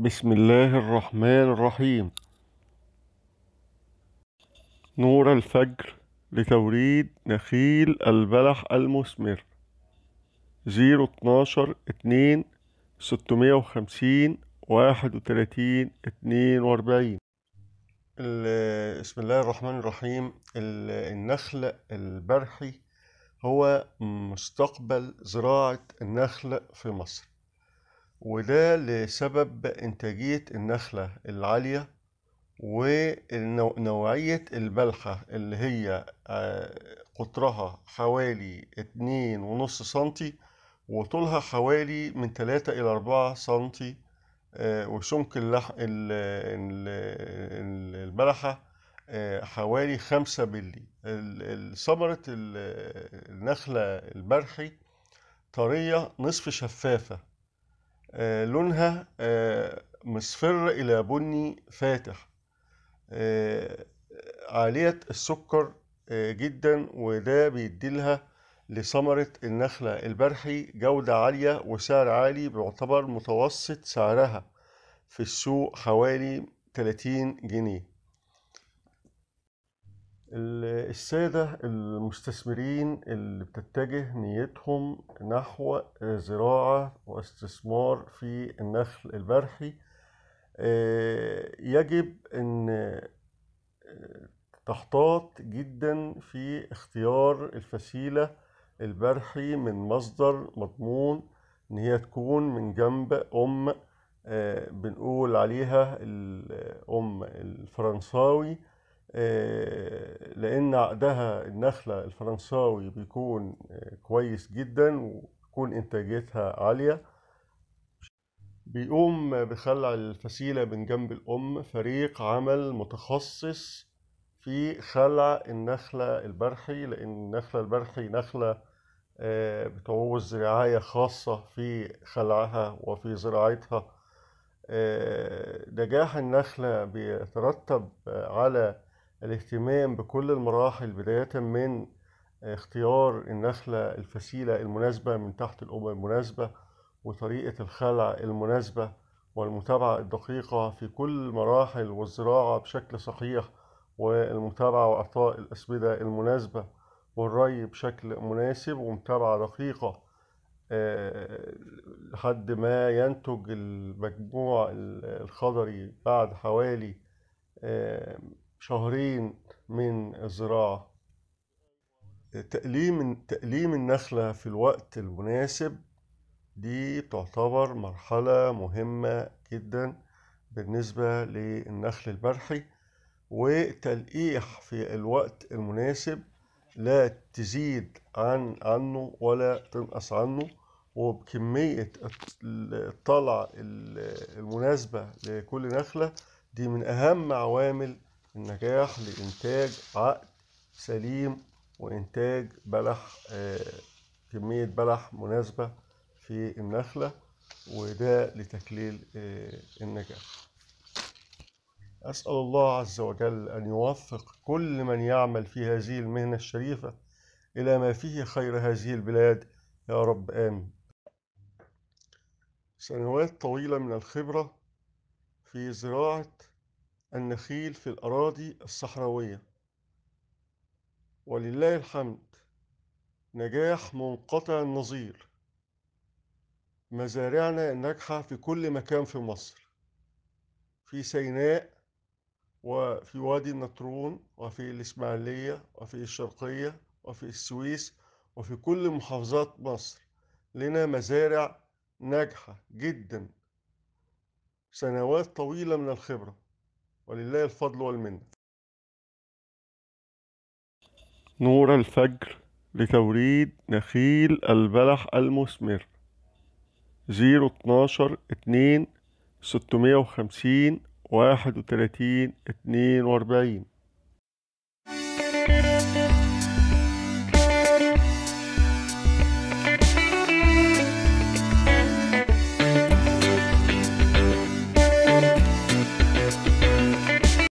بسم الله الرحمن الرحيم نور الفجر لتوريد نخيل البلح المثمر زيرو اتناشر اتنين ستمية وخمسين واحد وتلاتين اتنين واربعين بسم الله الرحمن الرحيم النخل البرحي هو مستقبل زراعة النخل في مصر وده لسبب إنتاجية النخلة العالية ونوعية البلحة اللي هي آه، قطرها حوالي اتنين ونص سنتي وطولها حوالي من تلاتة إلى أربعة سنتي آه، وسمك البلحة آه، حوالي خمسة بلي ثمرة النخلة البرحي طرية نصف شفافة آه، لونها آه، مصفر إلى بني فاتح آه، عالية السكر جدا وده بيديلها لثمرة النخلة البرحي جودة عالية وسعر عالي بيعتبر متوسط سعرها في السوق حوالي 30 جنيه السادة المستثمرين اللي بتتجه نيتهم نحو آه، زراعة واستثمار في النخل البرحي آه، يجب أن آه، تحتاط جدا في اختيار الفسيلة البرحي من مصدر مضمون ان هي تكون من جنب ام بنقول عليها الام الفرنساوي آه، لان عقدها النخله الفرنساوي بيكون آه، كويس جدا وتكون انتاجيتها عاليه بيقوم بخلع الفسيلة من جنب الأم فريق عمل متخصص في خلع النخلة البرحي لأن النخلة البرحي نخلة آه، بتعوز رعاية خاصة في خلعها وفي زراعتها نجاح النخلة بيترتب على الاهتمام بكل المراحل بداية من آه، اختيار النخلة الفسيلة المناسبة من تحت الأم المناسبة وطريقة الخلع المناسبة والمتابعة الدقيقة في كل مراحل والزراعة بشكل صحيح والمتابعة وإعطاء الأسمدة المناسبة والري بشكل مناسب ومتابعة دقيقة آه، لحد ما ينتج المجموع الخضري بعد حوالي آه، شهرين من الزراعة تأليم تقليم النخلة في الوقت المناسب دي تعتبر مرحلة مهمة جدا بالنسبة للنخل البرحي وتلقيح في الوقت المناسب لا تزيد عن عنه ولا تنقص عنه وبكمية الطلع المناسبة لكل نخلة دي من أهم عوامل النجاح لإنتاج عقد سليم وإنتاج بلح آه، كمية بلح مناسبة في النخلة وده لتكليل آه، النجاح أسأل الله عز وجل أن يوفق كل من يعمل في هذه المهنة الشريفة إلى ما فيه خير هذه البلاد يا رب آمين سنوات طويلة من الخبرة في زراعة النخيل في الأراضي الصحراوية ولله الحمد نجاح منقطع النظير مزارعنا الناجحة في كل مكان في مصر في سيناء وفي وادي النطرون وفي الإسماعيلية وفي الشرقية وفي السويس وفي كل محافظات مصر لنا مزارع ناجحة جدا سنوات طويلة من الخبرة ولله الفضل والمنة نور الفجر لتوريد نخيل البلح المثمر زيرو اتناشر اتنين ستمية وخمسين واحد وتلاتين اتنين واربعين